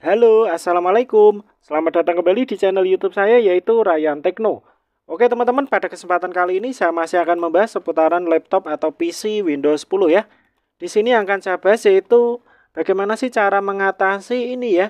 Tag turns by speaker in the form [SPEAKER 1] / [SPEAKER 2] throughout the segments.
[SPEAKER 1] Halo, Assalamualaikum. Selamat datang kembali di channel YouTube saya yaitu Ryan Tekno. Oke teman-teman, pada kesempatan kali ini saya masih akan membahas seputaran laptop atau PC Windows 10 ya. Di sini yang akan saya bahas yaitu bagaimana sih cara mengatasi ini ya.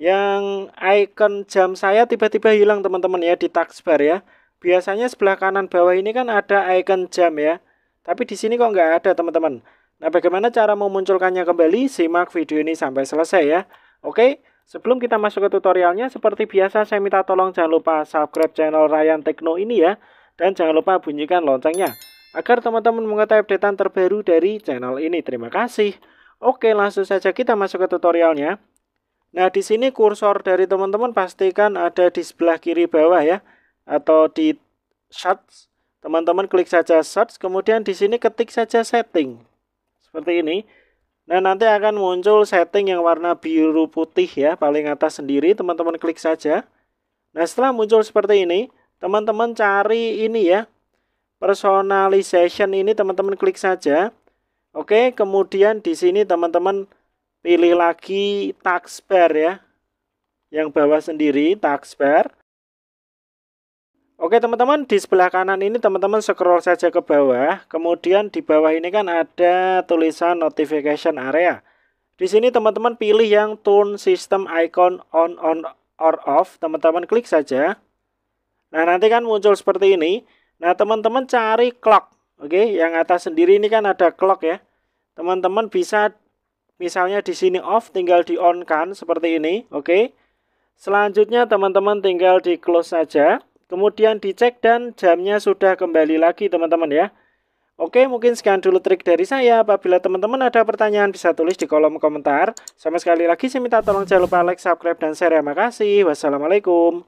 [SPEAKER 1] Yang icon jam saya tiba-tiba hilang teman-teman ya di taskbar ya. Biasanya sebelah kanan bawah ini kan ada icon jam ya. Tapi di sini kok nggak ada teman-teman. Nah bagaimana cara memunculkannya kembali? Simak video ini sampai selesai ya. Oke, sebelum kita masuk ke tutorialnya, seperti biasa saya minta tolong jangan lupa subscribe channel Ryan Tekno ini ya. Dan jangan lupa bunyikan loncengnya, agar teman-teman mengetahui updatean terbaru dari channel ini. Terima kasih. Oke, langsung saja kita masuk ke tutorialnya. Nah, di sini kursor dari teman-teman pastikan ada di sebelah kiri bawah ya, atau di search. Teman-teman klik saja search, kemudian di sini ketik saja setting. Seperti ini. Nah, nanti akan muncul setting yang warna biru putih ya, paling atas sendiri, teman-teman klik saja. Nah, setelah muncul seperti ini, teman-teman cari ini ya, personalization ini teman-teman klik saja. Oke, kemudian di sini teman-teman pilih lagi tax ya, yang bawah sendiri tax Oke teman-teman, di sebelah kanan ini teman-teman scroll saja ke bawah. Kemudian di bawah ini kan ada tulisan notification area. Di sini teman-teman pilih yang turn system icon on on or off. Teman-teman klik saja. Nah, nanti kan muncul seperti ini. Nah, teman-teman cari clock. Oke, yang atas sendiri ini kan ada clock ya. Teman-teman bisa misalnya di sini off tinggal di on kan seperti ini, oke. Selanjutnya teman-teman tinggal di close saja. Kemudian dicek dan jamnya sudah kembali lagi teman-teman ya. Oke, mungkin sekian dulu trik dari saya. Apabila teman-teman ada pertanyaan bisa tulis di kolom komentar. Sama sekali lagi saya minta tolong jangan lupa like, subscribe, dan share ya. Makasih. Wassalamualaikum.